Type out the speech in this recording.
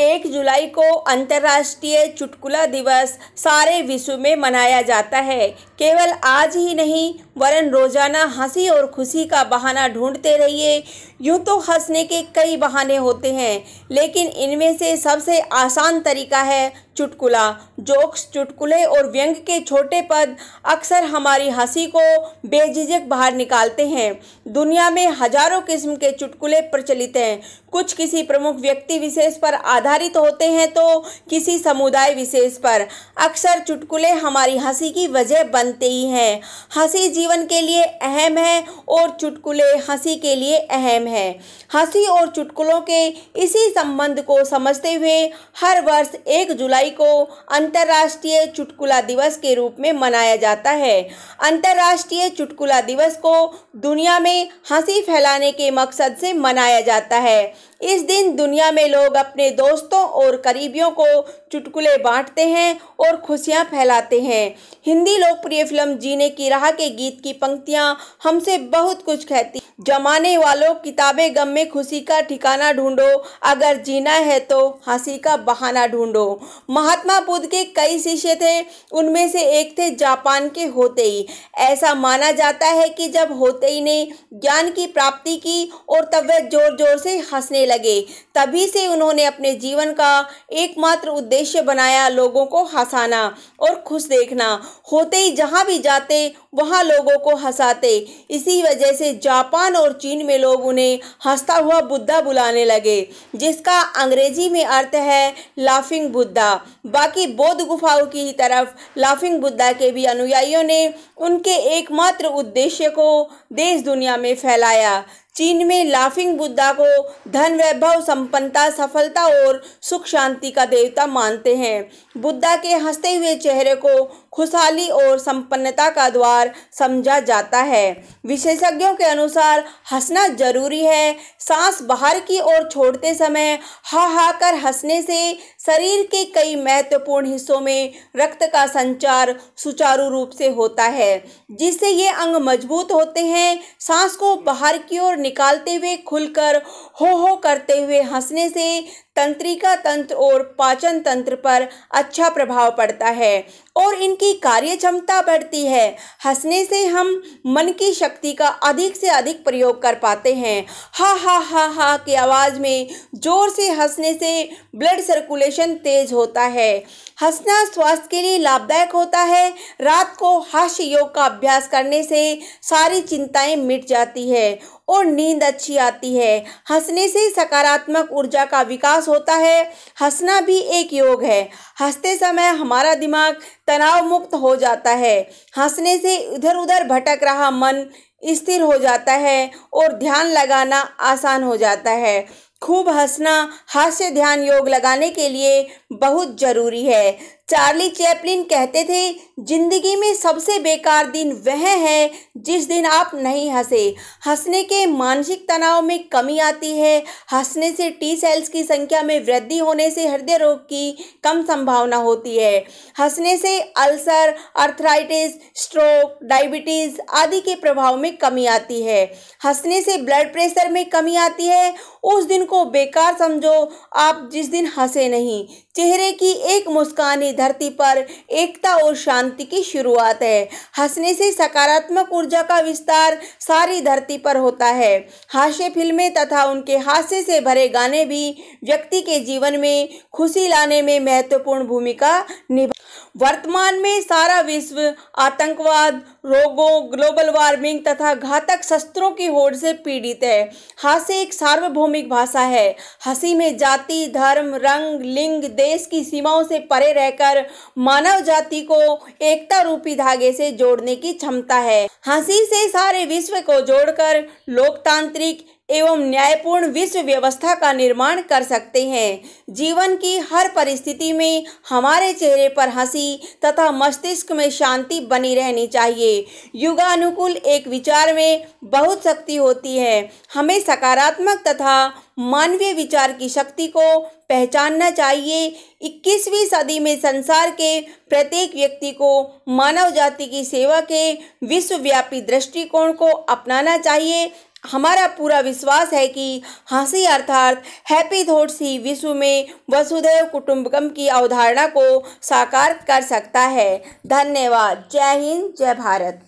एक जुलाई को अंतर्राष्ट्रीय चुटकुला दिवस सारे विश्व में मनाया जाता है केवल आज ही नहीं वरन रोजाना हंसी और खुशी का बहाना ढूंढते रहिए यूँ तो हंसने के कई बहाने होते हैं लेकिन इनमें से सबसे आसान तरीका है चुटकुला जोक्स चुटकुले और व्यंग के छोटे पद अक्सर हमारी हंसी को बेझिझक बाहर निकालते हैं दुनिया में हजारों किस्म के चुटकुले प्रचलित हैं कुछ किसी प्रमुख व्यक्ति विशेष पर आधारित होते हैं तो किसी समुदाय विशेष पर अक्सर चुटकुले हमारी हंसी की वजह बनते ही हैं हंसी जीवन के लिए अहम है और चुटकुले हंसी के लिए अहम है हंसी और चुटकुलों के इसी संबंध को समझते हुए हर वर्ष एक जुलाई जुलाई को अंतर्राष्ट्रीय चुटकुला दिवस के रूप में मनाया जाता है अंतर्राष्ट्रीय चुटकुला दिवस को दुनिया में हंसी फैलाने के मकसद से मनाया जाता है इस दिन दुनिया में लोग अपने दोस्तों और करीबियों को चुटकुले बांटते हैं और खुशियां फैलाते हैं हिंदी लोकप्रिय फिल्म जीने की राह के गीत की पंक्तियां हमसे बहुत कुछ कहती जमाने वालों किताबें गम में खुशी का ठिकाना ढूंढो अगर जीना है तो हंसी का बहाना ढूंढो महात्मा बुद्ध के कई शिष्य थे उनमें से एक थे जापान के होते ही ऐसा माना जाता है कि जब होते ही ने ज्ञान की प्राप्ति की और तब वह जोर जोर से हंसने लगे तभी से उन्होंने अपने जीवन का एकमात्र उद्देश्य बनाया लोगों को हंसाना और खुश देखना होते ही जहाँ भी जाते वहाँ लोगों को हंसाते इसी वजह से जापान जापान और चीन में लोग उन्हें हंसता हुआ बुद्धा बुलाने लगे जिसका अंग्रेजी में अर्थ है लाफिंग बुद्धा बाकी बौद्ध गुफाओं की तरफ लाफिंग बुद्धा के भी अनुयायियों ने उनके एकमात्र उद्देश्य को देश दुनिया में फैलाया चीन में लाफिंग बुद्धा को धन वैभव संपन्नता सफलता और सुख शांति का देवता मानते हैं बुद्धा के हंसते हुए चेहरे को खुशहाली और संपन्नता का द्वार समझा जाता है विशेषज्ञों के अनुसार हंसना जरूरी है सांस बाहर की ओर छोड़ते समय हा हा कर हंसने से शरीर के कई महत्वपूर्ण हिस्सों में रक्त का संचार सुचारू रूप से होता है जिससे ये अंग मजबूत होते हैं सांस को बाहर की ओर निकालते हुए खुलकर हो हो करते हुए हंसने से तंत्रिका तंत्र और पाचन तंत्र पर अच्छा प्रभाव पड़ता है और इनकी कार्य क्षमता बढ़ती है हंसने से हम मन की शक्ति का अधिक से अधिक प्रयोग कर पाते हैं हा हा हा हा की आवाज़ में जोर से हंसने से ब्लड सर्कुलेशन तेज होता है हंसना स्वास्थ्य के लिए लाभदायक होता है रात को हास्य योग का अभ्यास करने से सारी चिंताएं मिट जाती है और नींद अच्छी आती है हंसने से सकारात्मक ऊर्जा का विकास होता है हंसना भी एक योग है हंसते समय हमारा दिमाग तनाव मुक्त हो जाता है हंसने से इधर उधर भटक रहा मन स्थिर हो जाता है और ध्यान लगाना आसान हो जाता है खूब हंसना हास्य ध्यान योग लगाने के लिए बहुत ज़रूरी है चार्ली चैपलिन कहते थे जिंदगी में सबसे बेकार दिन वह है जिस दिन आप नहीं हंसे हंसने के मानसिक तनाव में कमी आती है हंसने से टी सेल्स की संख्या में वृद्धि होने से हृदय रोग की कम संभावना होती है हंसने से अल्सर अर्थराइटिस स्ट्रोक डायबिटीज़ आदि के प्रभाव में कमी आती है हंसने से ब्लड प्रेशर में कमी आती है उस दिन को बेकार समझो आप जिस दिन हंसे नहीं चेहरे की एक मुस्कान ही धरती पर एकता और शांति की शुरुआत है हंसने से सकारात्मक ऊर्जा का विस्तार सारी धरती पर होता है हास्य फिल्में तथा उनके हास्य से भरे गाने भी व्यक्ति के जीवन में खुशी लाने में महत्वपूर्ण भूमिका निभा वर्तमान में सारा विश्व आतंकवाद रोगों ग्लोबल वार्मिंग तथा घातक शस्त्रों की होड़ से पीड़ित है हास्य एक सार्वभौमिक भाषा है हंसी में जाति धर्म रंग लिंग देश की सीमाओं से परे रहकर कर मानव जाति को एकता रूपी धागे से जोड़ने की क्षमता है हंसी से सारे विश्व को जोड़कर लोकतांत्रिक एवं न्यायपूर्ण विश्व व्यवस्था का निर्माण कर सकते हैं जीवन की हर परिस्थिति में हमारे चेहरे पर हंसी तथा मस्तिष्क में शांति बनी रहनी चाहिए युगानुकूल एक विचार में बहुत शक्ति होती है हमें सकारात्मक तथा मानवीय विचार की शक्ति को पहचानना चाहिए 21वीं सदी में संसार के प्रत्येक व्यक्ति को मानव जाति की सेवा के विश्वव्यापी दृष्टिकोण को अपनाना चाहिए हमारा पूरा विश्वास है कि हंसी अर्थात हैप्पी थॉट्स ही विश्व में वसुधैव कुटुंबकम की अवधारणा को साकार कर सकता है धन्यवाद जय हिंद जय भारत